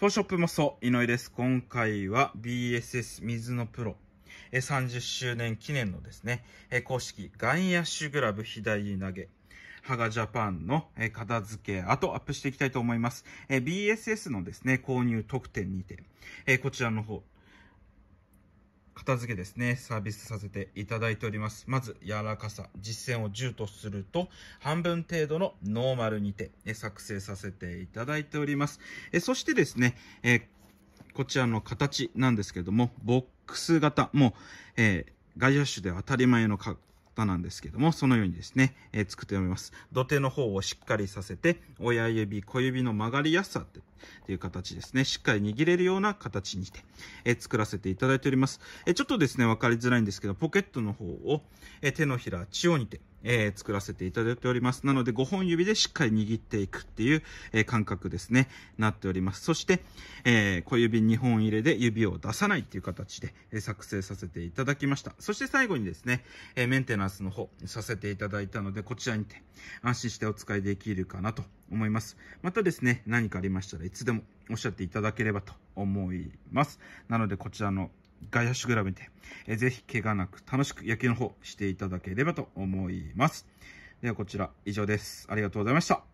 フォショップもそう、井上です。今回は BSS 水のプロ30周年記念のですね、公式ガンヤッシュグラブ左投げ。ハガジャパンの片付けとアップしていきたいと思います。BSS のですね、購入特典にて、こちらの方、片付けですね、サービスさせていただいております。まず、柔らかさ、実践を10とすると、半分程度のノーマルにて、え作成させていただいております。えそしてですね、えこちらの形なんですけども、ボックス型、もえー、外野手では当たり前の方なんですけども、そのようにですね、えー、作っております。土手の方をしっかりさせて、親指、小指の曲がりやすさってっていう形ですね。しっかり握れるような形にて、え作らせていただいております。えちょっとですね、分かりづらいんですけど、ポケットの方を、え手のひら、中央にて、えー、作らせていただいております。なので5本指でしっかり握っていくっていう、えー、感覚ですね、なっております。そして、えー、小指2本入れで指を出さないっていう形で、え作成させていただきました。そして最後にですね、えメンテナンスの方させていただいたので、こちらにて安心してお使いできるかなと思います。またですね、何かありましたらいつでもおっしゃっていただければと思います。なので、こちらの外野手グラブにて、えー、ぜひ怪我なく楽しく野球の方していただければと思います。ではこちら以上です。ありがとうございました。